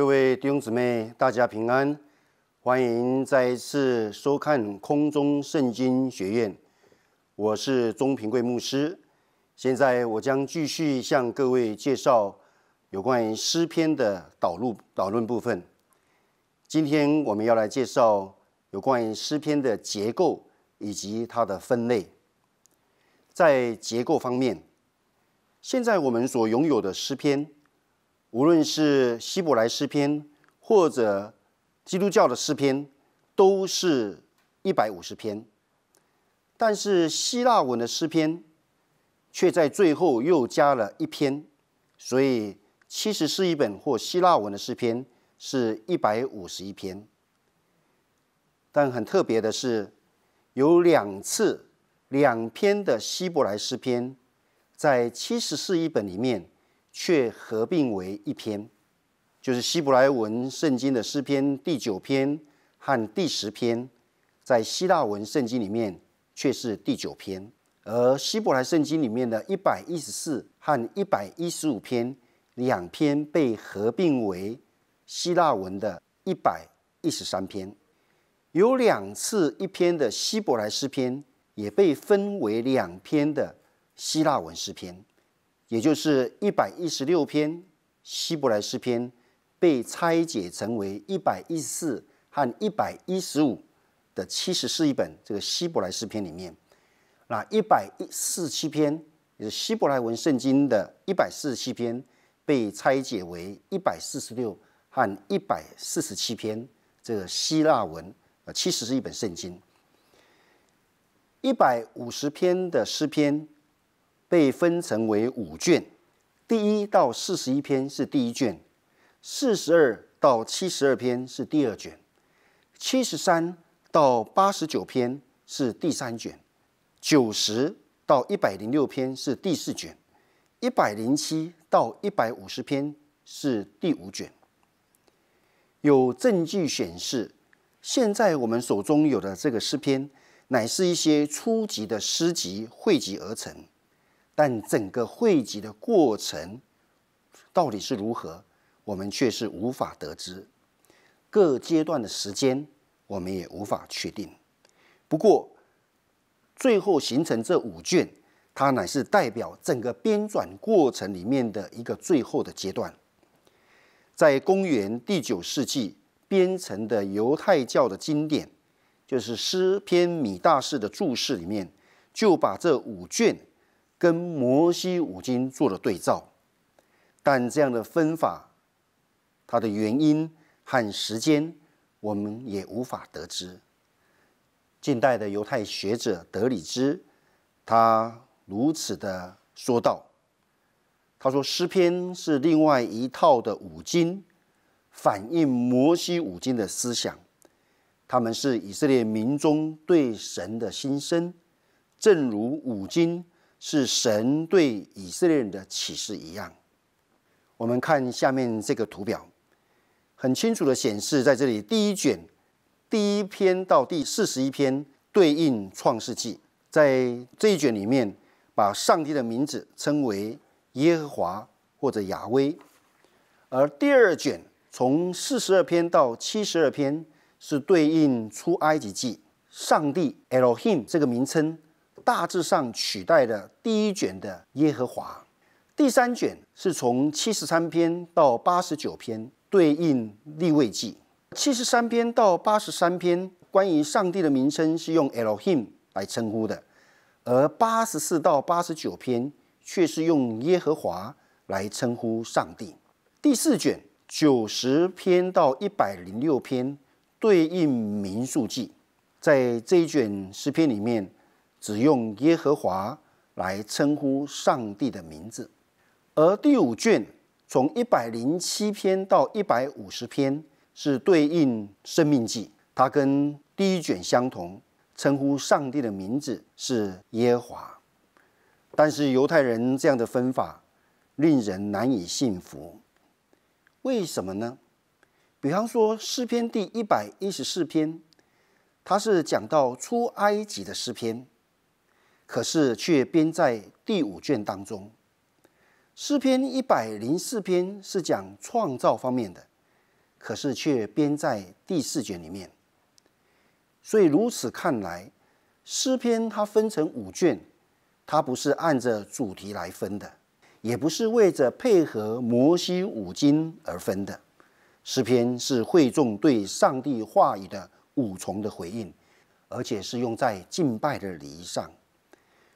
各位弟兄姊妹，大家平安，欢迎再一次收看空中圣经学院。我是钟平贵牧师，现在我将继续向各位介绍有关于诗篇的导入导论部分。今天我们要来介绍有关于诗篇的结构以及它的分类。在结构方面，现在我们所拥有的诗篇。无论是希伯来诗篇，或者基督教的诗篇，都是一百五十篇。但是希腊文的诗篇，却在最后又加了一篇，所以七十四一本或希腊文的诗篇是一百五十一篇。但很特别的是，有两次两篇的希伯来诗篇，在七十四一本里面。却合并为一篇，就是希伯来文圣经的诗篇第九篇和第十篇，在希腊文圣经里面却是第九篇，而希伯来圣经里面的一百一十四和一百一十五篇两篇被合并为希腊文的一百一十三篇，有两次一篇的希伯来诗篇也被分为两篇的希腊文诗篇。也就是一百一十六篇希伯来诗篇被拆解成为一百一十四和一百一十五的七十四一本这个希伯来诗篇里面，那一百一四七篇也是希伯来文圣经的一百四十七篇被拆解为一百四十六和一百四十七篇这个希腊文啊七十是一本圣经，一百五十篇的诗篇。被分成为五卷，第一到四十一篇是第一卷，四十二到七十二篇是第二卷，七十三到八十九篇是第三卷，九十到一百零六篇是第四卷，一百零七到一百五十篇是第五卷。有证据显示，现在我们手中有的这个诗篇，乃是一些初级的诗集汇集而成。但整个汇集的过程到底是如何，我们却是无法得知。各阶段的时间，我们也无法确定。不过，最后形成这五卷，它乃是代表整个编纂过程里面的一个最后的阶段。在公元第九世纪编成的犹太教的经典，就是《诗篇》米大士的注释里面，就把这五卷。跟摩西五经做了对照，但这样的分法，它的原因和时间，我们也无法得知。近代的犹太学者德里兹，他如此的说道：“他说诗篇是另外一套的五经，反映摩西五经的思想，他们是以色列民中对神的心声，正如五经。”是神对以色列人的启示一样。我们看下面这个图表，很清楚的显示，在这里第一卷第一篇到第四十一篇对应创世纪，在这一卷里面把上帝的名字称为耶和华或者亚威，而第二卷从四十二篇到七十二篇是对应出埃及记，上帝 Elohim 这个名称。大致上取代了第一卷的耶和华。第三卷是从七十三篇到八十九篇，对应立位记。七十三篇到八十三篇关于上帝的名称是用 Elohim 来称呼的，而八十四到八十九篇却是用耶和华来称呼上帝。第四卷九十篇到一百零六篇对应民数记，在这一卷诗篇里面。只用耶和华来称呼上帝的名字，而第五卷从一百零七篇到一百五十篇是对应生命记，它跟第一卷相同，称呼上帝的名字是耶和华。但是犹太人这样的分法令人难以信服，为什么呢？比方说诗篇第一百一十四篇，它是讲到出埃及的诗篇。可是却编在第五卷当中，《诗篇》一百零四篇是讲创造方面的，可是却编在第四卷里面。所以如此看来，《诗篇》它分成五卷，它不是按着主题来分的，也不是为着配合摩西五经而分的。《诗篇》是会众对上帝话语的五重的回应，而且是用在敬拜的礼仪上。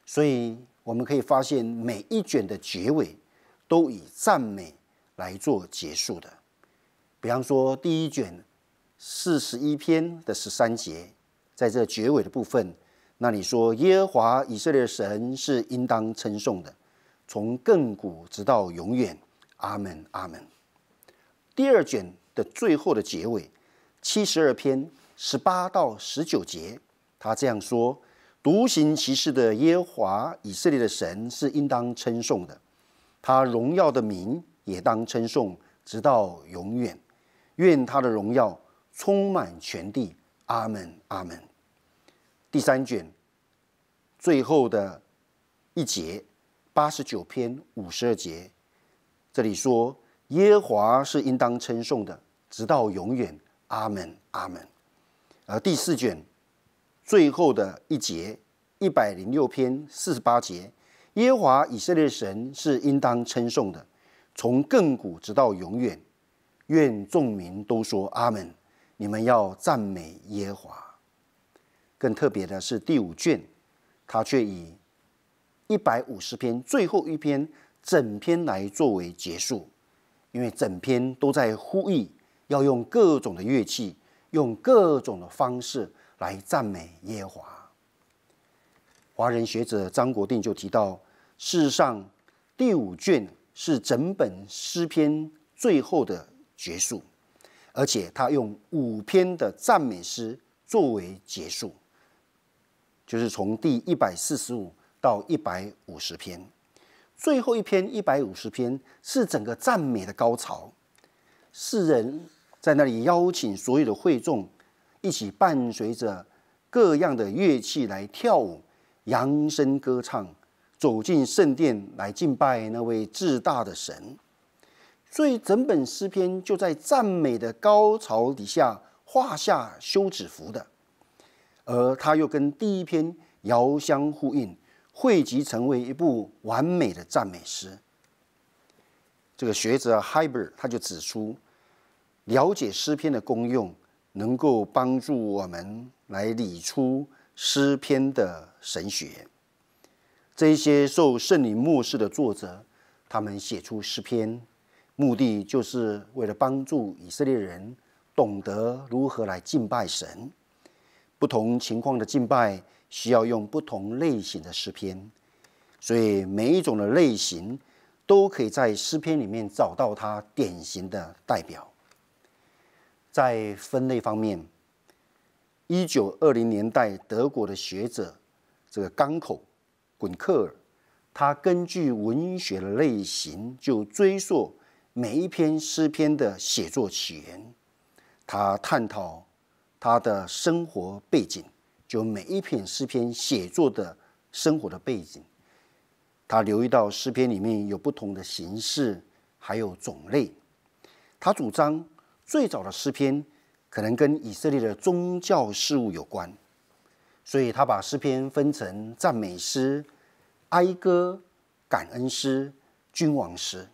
所以我们可以发现，每一卷的结尾都以赞美来做结束的。比方说，第一卷四十一篇的十三节，在这结尾的部分，那你说耶和华以色列神是应当称颂的，从亘古直到永远。阿门，阿门。第二卷的最后的结尾，七十二篇十八到十九节，他这样说。独行其事的耶华以色列的神是应当称颂的，他荣耀的名也当称颂，直到永远。愿他的荣耀充满全地。阿门，阿门。第三卷最后的一节八十九篇五十二节，这里说耶华是应当称颂的，直到永远。阿门，阿门。而第四卷。最后的一节一百零六篇四十八节，耶华以色列神是应当称颂的，从亘古直到永远。愿众民都说阿门。你们要赞美耶华。更特别的是第五卷，他却以一百五十篇最后一篇整篇来作为结束，因为整篇都在呼吁要用各种的乐器，用各种的方式。来赞美耶和华。华人学者张国定就提到，事实上第五卷是整本诗篇最后的结束，而且他用五篇的赞美诗作为结束，就是从第一百四十五到一百五十篇，最后一篇一百五十篇是整个赞美的高潮。世人在那里邀请所有的会众。一起伴随着各样的乐器来跳舞、扬声歌唱，走进圣殿来敬拜那位至大的神。所以，整本诗篇就在赞美的高潮底下画下休止符的，而他又跟第一篇遥相呼应，汇集成为一部完美的赞美诗。这个学者 h i b e r 他就指出，了解诗篇的功用。能够帮助我们来理出诗篇的神学。这些受圣灵漠视的作者，他们写出诗篇，目的就是为了帮助以色列人懂得如何来敬拜神。不同情况的敬拜需要用不同类型的诗篇，所以每一种的类型都可以在诗篇里面找到它典型的代表。在分类方面，一九二零年代德国的学者这个冈口滚克尔，他根据文学的类型，就追溯每一篇诗篇的写作起源。他探讨他的生活背景，就每一篇诗篇写作的生活的背景。他留意到诗篇里面有不同的形式，还有种类。他主张。最早的诗篇可能跟以色列的宗教事务有关，所以他把诗篇分成赞美诗、哀歌、感恩诗、君王诗。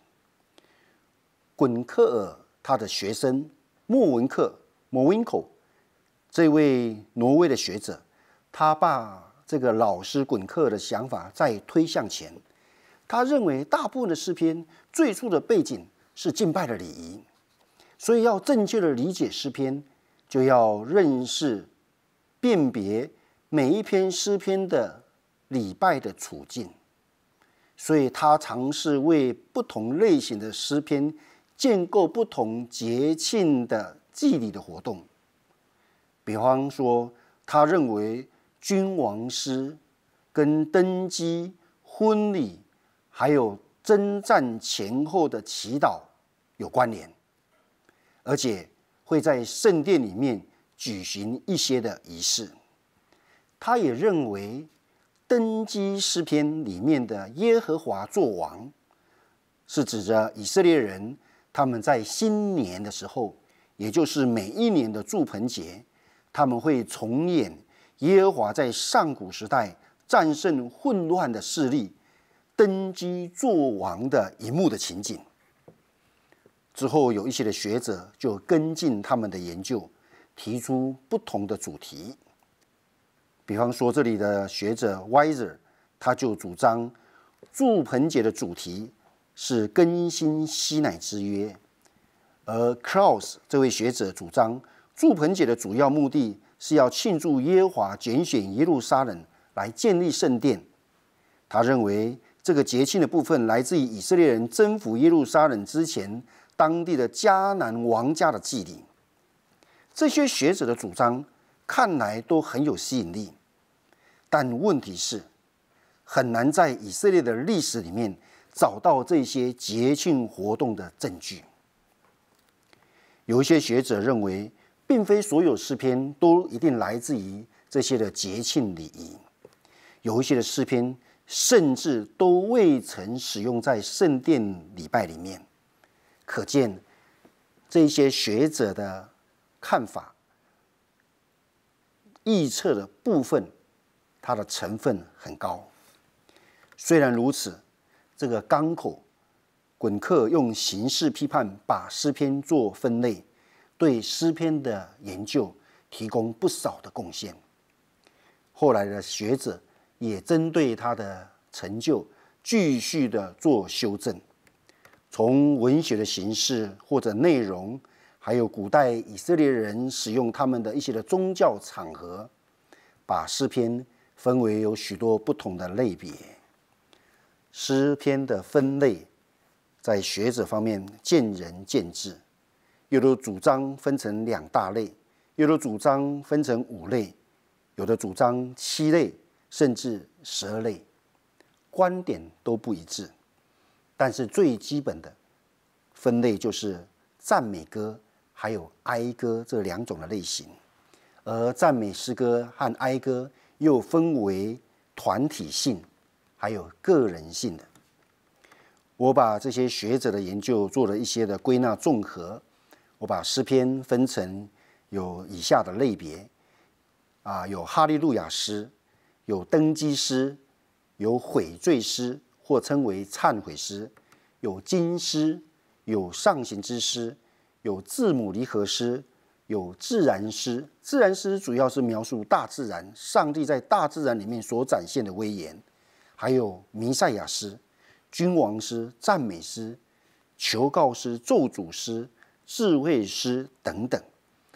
滚克尔他的学生莫文克莫文 w 这位挪威的学者，他把这个老师滚克尔的想法再推向前。他认为大部分的诗篇最初的背景是敬拜的礼仪。所以要正确的理解诗篇，就要认识、辨别每一篇诗篇的礼拜的处境。所以，他尝试为不同类型的诗篇建构不同节庆的祭礼的活动。比方说，他认为君王诗跟登基、婚礼，还有征战前后的祈祷有关联。而且会在圣殿里面举行一些的仪式。他也认为，《登基诗篇》里面的耶和华作王，是指着以色列人他们在新年的时候，也就是每一年的祝棚节，他们会重演耶和华在上古时代战胜混乱的势力，登基作王的一幕的情景。之后，有一些的学者就跟进他们的研究，提出不同的主题。比方说，这里的学者 Wiser 他就主张祝盆节的主题是更新西奶之约，而 c r a u s 这位学者主张祝盆节的主要目的是要庆祝耶华拣选耶路撒冷来建立圣殿。他认为这个节庆的部分来自于以色列人征服耶路撒冷之前。当地的迦南王家的祭礼，这些学者的主张看来都很有吸引力，但问题是很难在以色列的历史里面找到这些节庆活动的证据。有一些学者认为，并非所有诗篇都一定来自于这些的节庆礼仪，有一些的诗篇甚至都未曾使用在圣殿礼拜里面。可见，这些学者的看法、预测的部分，它的成分很高。虽然如此，这个纲口滚克用形式批判把诗篇做分类，对诗篇的研究提供不少的贡献。后来的学者也针对他的成就，继续的做修正。从文学的形式或者内容，还有古代以色列人使用他们的一些的宗教场合，把诗篇分为有许多不同的类别。诗篇的分类在学者方面见仁见智，有的主张分成两大类，有的主张分成五类，有的主张七类，甚至十二类，观点都不一致。但是最基本的分类就是赞美歌还有哀歌这两种的类型，而赞美诗歌和哀歌又分为团体性还有个人性的。我把这些学者的研究做了一些的归纳综合，我把诗篇分成有以下的类别：啊，有哈利路亚诗，有登基诗，有悔罪诗。或称为忏悔诗，有经诗，有上行之诗，有字母离合诗，有自然诗。自然诗主要是描述大自然，上帝在大自然里面所展现的威严，还有弥赛亚诗、君王诗、赞美诗、求告诗、咒诅诗、智慧诗等等。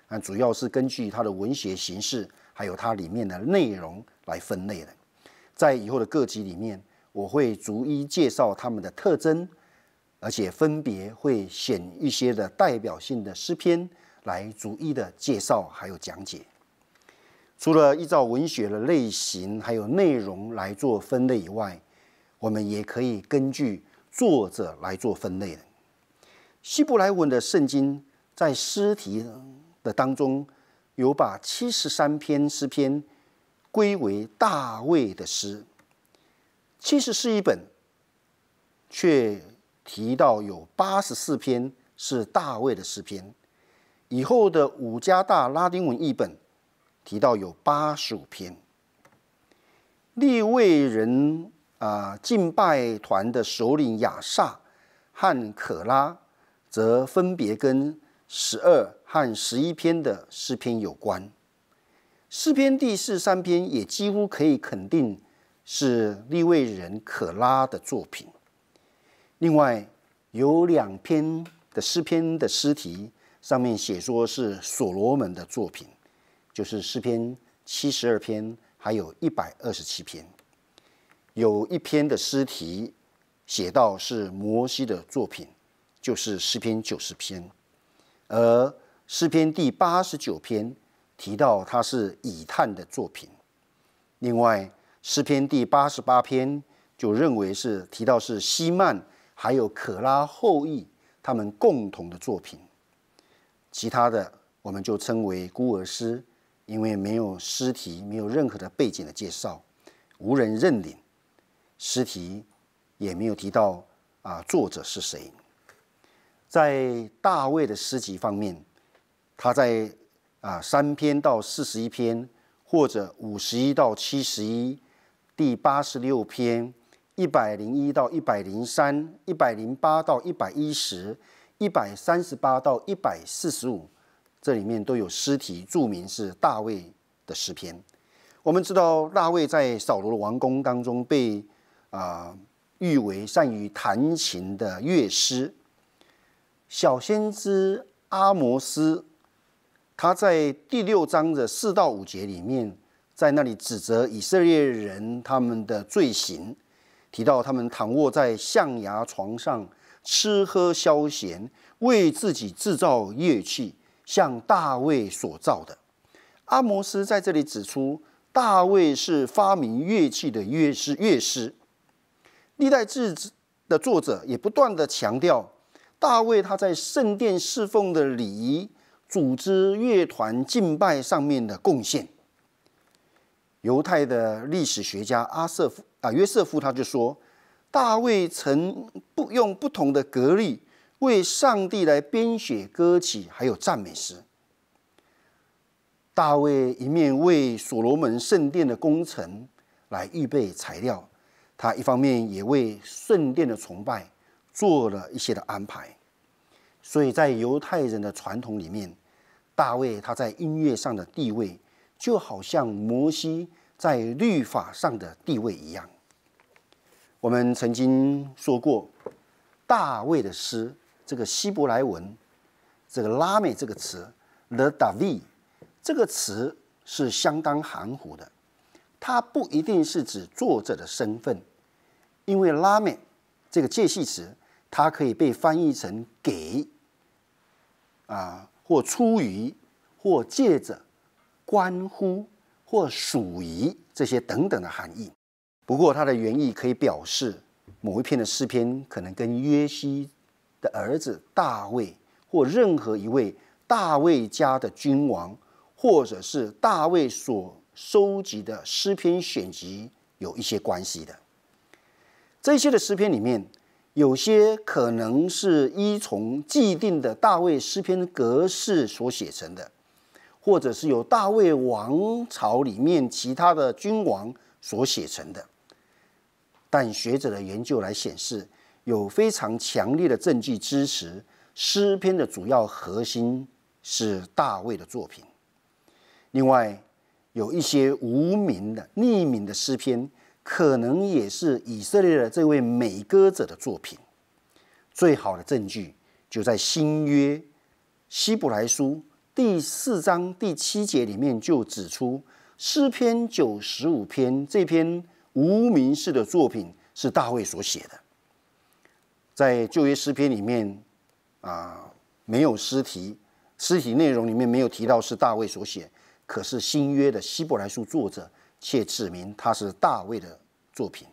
啊，主要是根据它的文学形式，还有它里面的内容来分类的。在以后的各集里面。我会逐一介绍他们的特征，而且分别会选一些的代表性的诗篇来逐一的介绍，还有讲解。除了依照文学的类型还有内容来做分类以外，我们也可以根据作者来做分类的。希伯来文的圣经在诗题的当中有把七十三篇诗篇归为大卫的诗。七十是一本，却提到有八十四篇是大卫的诗篇。以后的五家大拉丁文译本提到有八十五篇。利未人啊敬拜团的首领亚萨和可拉，则分别跟十二和十一篇的诗篇有关。诗篇第四、三篇也几乎可以肯定。是利未人可拉的作品。另外有两篇的诗篇的诗题上面写说是所罗门的作品，就是诗篇七十二篇，还有一百二十七篇。有一篇的诗题写到是摩西的作品，就是诗篇九十篇。而诗篇第八十九篇提到他是以探的作品。另外。诗篇第八十八篇就认为是提到是西曼还有可拉后裔他们共同的作品，其他的我们就称为孤儿诗，因为没有诗题，没有任何的背景的介绍，无人认领，诗题也没有提到啊作者是谁。在大卫的诗集方面，他在啊三篇到四十一篇，或者五十一到七十一。第八十六篇一百零一到一百零三，一百零八到一百一十，一百三十八到一百四十五，这里面都有诗题注明是大卫的诗篇。我们知道大卫在扫罗的王宫当中被啊誉为善于弹琴的乐师。小先知阿摩斯，他在第六章的四到五节里面。在那里指责以色列人他们的罪行，提到他们躺卧在象牙床上，吃喝消闲，为自己制造乐器，像大卫所造的。阿摩斯在这里指出，大卫是发明乐器的乐师。乐师，历代志的作者也不断的强调，大卫他在圣殿侍奉的礼仪，组织乐团敬拜上面的贡献。犹太的历史学家阿瑟夫啊约瑟夫他就说，大卫曾不用不同的格律为上帝来编写歌曲，还有赞美诗。大卫一面为所罗门圣殿的工程来预备材料，他一方面也为圣殿的崇拜做了一些的安排。所以在犹太人的传统里面，大卫他在音乐上的地位。就好像摩西在律法上的地位一样，我们曾经说过，大卫的诗，这个希伯来文，这个拉美这个词，the David，这个词是相当含糊的，它不一定是指作者的身份，因为拉美这个介系词，它可以被翻译成给，啊，或出于，或借着。关乎或属于这些等等的含义。不过，它的原意可以表示某一篇的诗篇可能跟约西的儿子大卫或任何一位大卫家的君王，或者是大卫所收集的诗篇选集有一些关系的。这些的诗篇里面，有些可能是依从既定的大卫诗篇格式所写成的。或者是由大卫王朝里面其他的君王所写成的，但学者的研究来显示，有非常强烈的证据支持诗篇的主要核心是大卫的作品。另外，有一些无名的匿名的诗篇，可能也是以色列的这位美歌者的作品。最好的证据就在新约希伯来书。第四章第七节里面就指出，《诗篇》九十五篇这篇无名氏的作品是大卫所写的。在旧约诗篇里面，啊，没有诗题，诗题内容里面没有提到是大卫所写。可是新约的希伯来书作者却指明他是大卫的作品。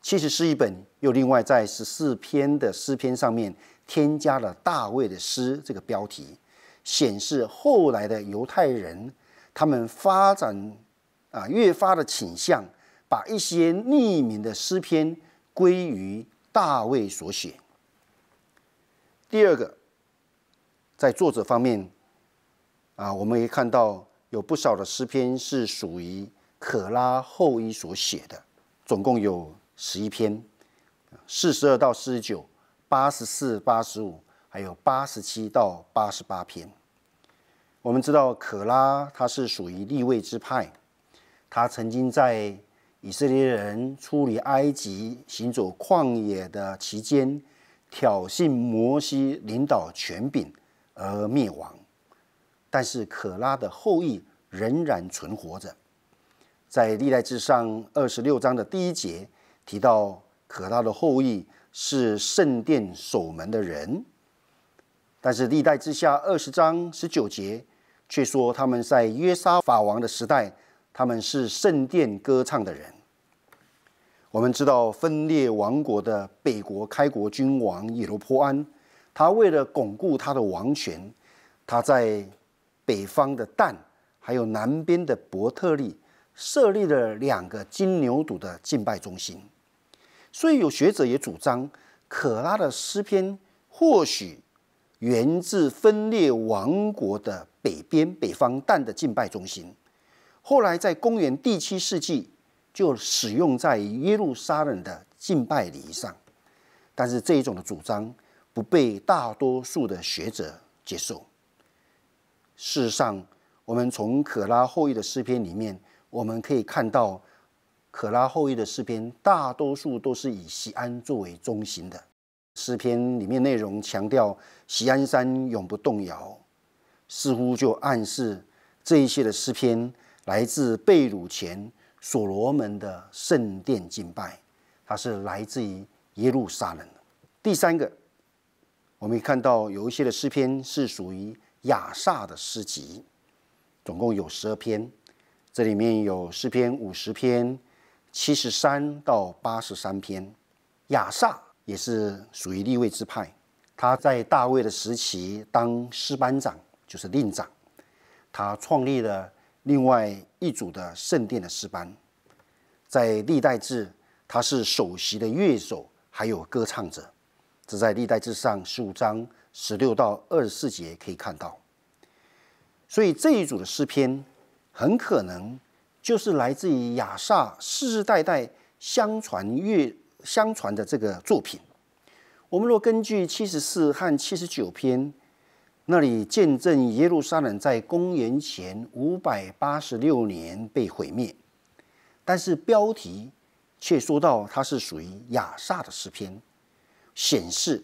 其实是一本，又另外在十四篇的诗篇上面添加了“大卫的诗”这个标题。显示后来的犹太人，他们发展啊越发的倾向把一些匿名的诗篇归于大卫所写。第二个，在作者方面啊，我们也看到有不少的诗篇是属于可拉后裔所写的，总共有十一篇，四十二到四十九，八十四、八十五。还有八十七到八十八篇。我们知道可拉他是属于立位之派，他曾经在以色列人出离埃及、行走旷野的期间，挑衅摩西领导权柄而灭亡。但是可拉的后裔仍然存活着。在历代志上二十六章的第一节提到，可拉的后裔是圣殿守门的人。但是历代之下二十章十九节却说他们在约沙法王的时代，他们是圣殿歌唱的人。我们知道分裂王国的北国开国君王耶罗波安，他为了巩固他的王权，他在北方的旦还有南边的伯特利，设立了两个金牛犊的敬拜中心。所以有学者也主张，可拉的诗篇或许。源自分裂王国的北边北方蛋的敬拜中心，后来在公元第七世纪就使用在耶路撒冷的敬拜礼仪上。但是这一种的主张不被大多数的学者接受。事实上，我们从可拉后裔的诗篇里面，我们可以看到可拉后裔的诗篇大多数都是以西安作为中心的。诗篇里面内容强调锡安山永不动摇，似乎就暗示这一些的诗篇来自被掳前所罗门的圣殿敬拜，它是来自于耶路撒冷。第三个，我们看到有一些的诗篇是属于雅萨的诗集，总共有十二篇，这里面有诗篇、五十篇、七十三到八十三篇，雅萨。也是属于立位之派，他在大卫的时期当师班长，就是令长。他创立了另外一组的圣殿的诗班，在历代志他是首席的乐手，还有歌唱者。这在历代志上十五章十六到二十四节可以看到。所以这一组的诗篇很可能就是来自于亚萨世世代代相传乐。相传的这个作品，我们若根据七十四和七十九篇，那里见证耶路撒冷在公元前五百八十六年被毁灭，但是标题却说到它是属于雅萨的诗篇，显示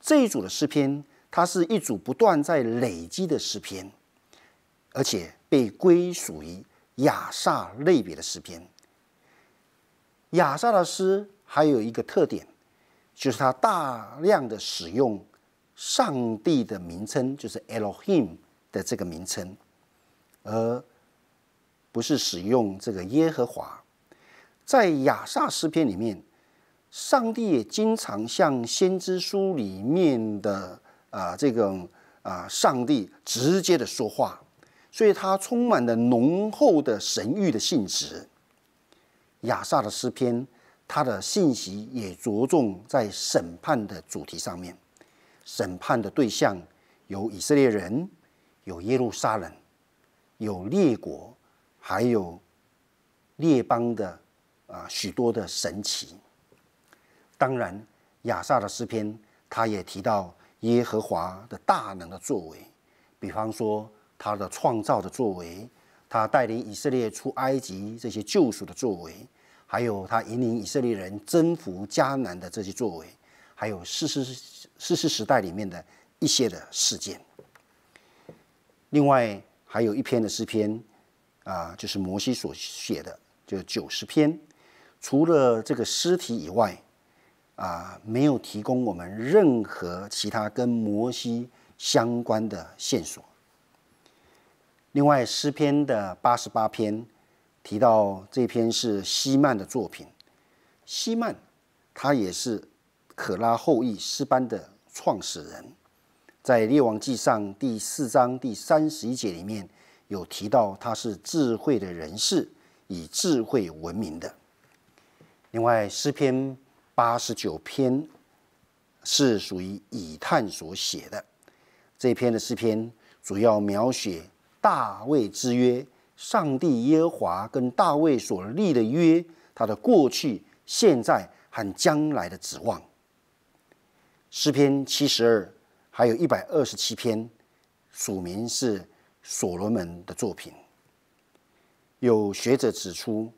这一组的诗篇，它是一组不断在累积的诗篇，而且被归属于雅萨类别的诗篇，雅萨的诗。还有一个特点，就是他大量的使用上帝的名称，就是 Elohim 的这个名称，而不是使用这个耶和华。在亚萨诗篇里面，上帝也经常向先知书里面的啊这个啊上帝直接的说话，所以它充满了浓厚的神谕的性质。亚萨的诗篇。他的信息也着重在审判的主题上面，审判的对象有以色列人，有耶路撒冷，有列国，还有列邦的啊许多的神奇。当然，亚萨的诗篇，他也提到耶和华的大能的作为，比方说他的创造的作为，他带领以色列出埃及这些救赎的作为。还有他引领以色列人征服迦南的这些作为，还有世世世世时代里面的一些的事件。另外还有一篇的诗篇啊，就是摩西所写的，就九十篇。除了这个诗体以外，啊，没有提供我们任何其他跟摩西相关的线索。另外诗篇的八十八篇。提到这篇是希曼的作品，希曼他也是可拉后裔诗班的创始人，在《列王记》上第四章第三十一节里面有提到他是智慧的人士，以智慧闻名的。另外，诗篇八十九篇是属于以探所写的，这篇的诗篇主要描写大卫之约。上帝耶和华跟大卫所立的约，他的过去、现在和将来的指望。诗篇七十二还有一百二十七篇署名是所罗门的作品。有学者指出，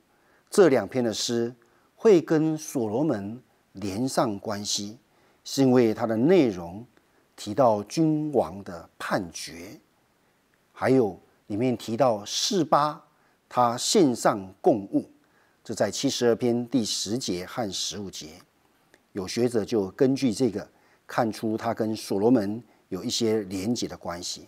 这两篇的诗会跟所罗门连上关系，是因为它的内容提到君王的判决，还有。里面提到四八，他献上供物，这在七十二篇第十节和十五节，有学者就根据这个看出他跟所罗门有一些连结的关系。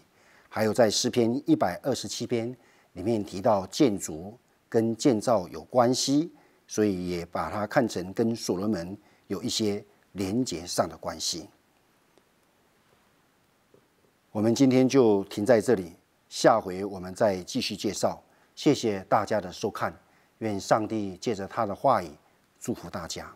还有在诗篇一百二十七篇里面提到建筑跟建造有关系，所以也把它看成跟所罗门有一些连结上的关系。我们今天就停在这里。下回我们再继续介绍，谢谢大家的收看，愿上帝借着他的话语祝福大家。